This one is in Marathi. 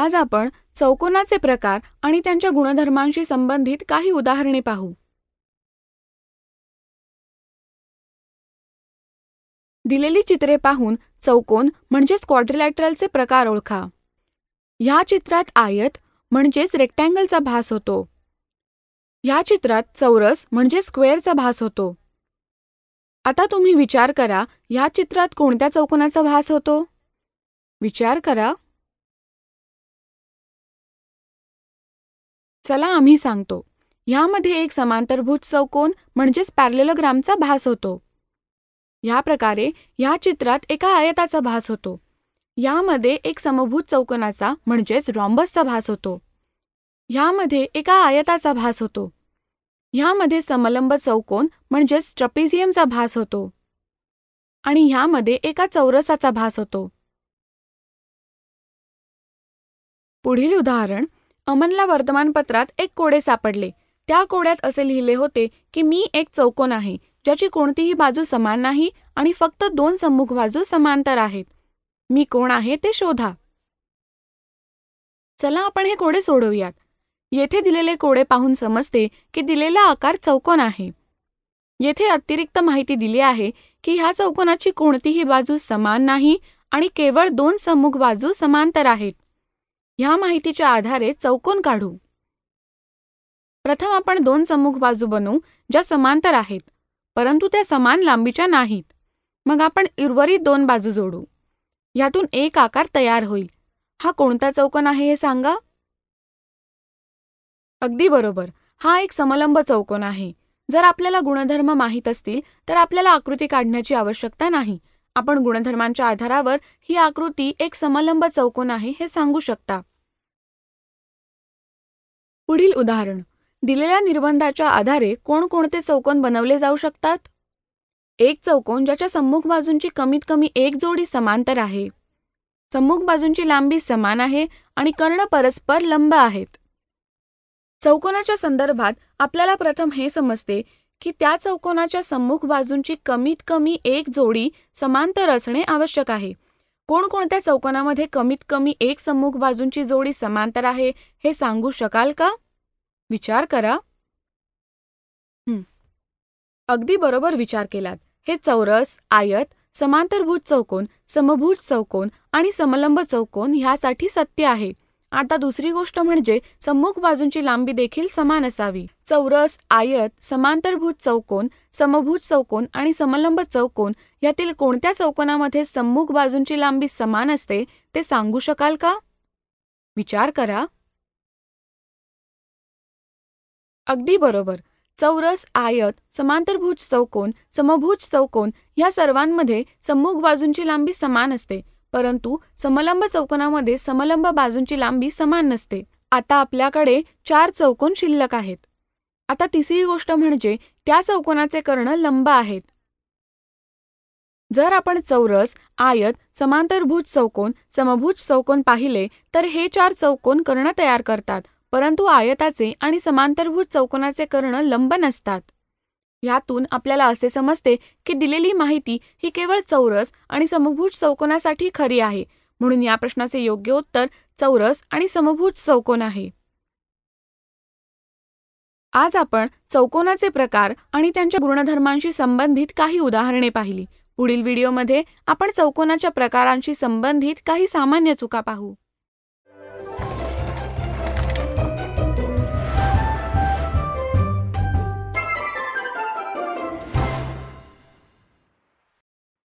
आज आपण चौकोनाचे प्रकार आणि त्यांच्या गुणधर्मांशी संबंधित काही उदाहरणे पाहू दिलेली चित्रे पाहून चौकोन म्हणजेच क्वाड्रिलॅटरलचे प्रकार ओळखा ह्या चित्रात आयत म्हणजेच रेक्टँगलचा भास होतो ह्या चित्रात चौरस म्हणजे स्क्वेअरचा भास होतो आता तुम्ही विचार करा ह्या चित्रात कोणत्या चौकोनाचा भास होतो विचार करा चला आम्ही सांगतो ह्यामध्ये एक समांतरभूत चौकोन म्हणजेच पॅरलेलोग्रामचा भास होतो ह्या प्रकारे ह्या चित्रात एका आयताचा भास होतो यामध्ये एक समभूत चौकोनाचा म्हणजेच रॉम्बसचा भास होतो ह्यामध्ये एका आयताचा भास होतो ह्यामध्ये समलंब चौकोन म्हणजेच ट्रपिझियमचा भास होतो आणि ह्यामध्ये एका चौरसाचा भास होतो पुढील उदाहरण अमनला वर्तमानपत्रात एक कोडे सापडले त्या कोड्यात असे लिहिले होते की मी एक चौकोन आहे ज्याची कोणतीही बाजू समान नाही आणि फक्त दोन सम्मुख बाजू समांतर आहेत मी कोण आहे ते शोधा चला आपण हे कोडे सोडवूयात येथे दिलेले कोडे पाहून समजते की दिलेला आकार चौकोन आहे येथे अतिरिक्त माहिती दिली आहे की ह्या चौकोनाची कोणतीही बाजू समान नाही आणि केवळ दोन सम्मुख बाजू समांतर आहेत ह्या माहितीच्या आधारे चौकोन काढू प्रथम आपण दोन समूह बाजू बनवू ज्या समांतर आहेत परंतु त्या समान लांबीच्या नाहीत मग आपण उर्वरित दोन बाजू जोडू यातून एक आकार तयार होईल हा कोणता चौकोन आहे हे सांगा अगदी बरोबर हा एक समलंब चौकोन आहे जर आपल्याला गुणधर्म माहीत असतील तर आपल्याला आकृती काढण्याची आवश्यकता नाही आपण गुणधर्मांच्या आधारावर ही आकृती एक समलंब चौकोन आहे हे सांगू शकता पुढील उदाहरण दिलेल्या निर्बंधाच्या आधारे कोणकोणते चौकोन बनवले जाऊ शकतात एक चौकोन ज्याच्या सम्मुख बाजूंची कमीत कमी एक जोडी समांतर आहे सम्मुख बाजूंची लांबी समान आहे आणि कर्ण परस्पर लंब आहेत चौकोनाच्या संदर्भात आपल्याला प्रथम हे समजते की त्या चौकोनाच्या सम्मुख बाजूंची कमीत कमी एक जोडी समांतर असणे आवश्यक आहे कोणकोणत्या चौकोनामध्ये कमीत कमी एक सम्मुख बाजूंची जोडी समांतर आहे हे सांगू शकाल का विचार करा अगदी बरोबर विचार केलात हे चौरस आयत समांतरभूत चौकोन समभूत चौकोन आणि समलंब चौकोन ह्यासाठी सत्य आहे आता दुसरी गोष्ट म्हणजे सम्मुख बाजूंची लांबी देखील समान असावी चौरस आयत समांतरभूत चौकोन समभूज चौकोन आणि समलंब चौकोन यातील कोणत्या चौकोनामध्ये सम्मुख बाजूंची लांबी समान असते ते सांगू शकाल का विचार करा अगदी बरोबर चौरस आयत समांतरभुज चौकोन समभुज चौकोन या सर्वांमध्ये सम्मुख बाजूंची लांबी समान असते परंतु समलंब चौकोनामध्ये समलंब बाजूंची लांबी समान नसते आता आपल्याकडे चार चौकोन शिल्लक आहेत आता तिसरी गोष्ट म्हणजे त्या चौकोनाचे कर्ण लंब आहेत जर आपण चौरस आयत समांतरभुज चौकोन समभुज चौकोन पाहिले तर हे चार चौकोन कर्ण तयार करतात परंतु आयताचे आणि समांतरभुज चौकोनाचे कर्ण लंब नसतात यातून आपल्याला असे समजते की दिलेली माहिती ही केवळ चौरस आणि समभुज चौकोनासाठी खरी आहे म्हणून या प्रश्नाचे योग्य उत्तर चौरस आणि समभुज चौकोन आहे आज आपण चौकोनाचे प्रकार आणि त्यांच्या गुणधर्मांशी संबंधित काही उदाहरणे पाहिली पुढील व्हिडिओमध्ये आपण चौकोनाच्या प्रकारांशी संबंधित काही सामान्य चुका पाहू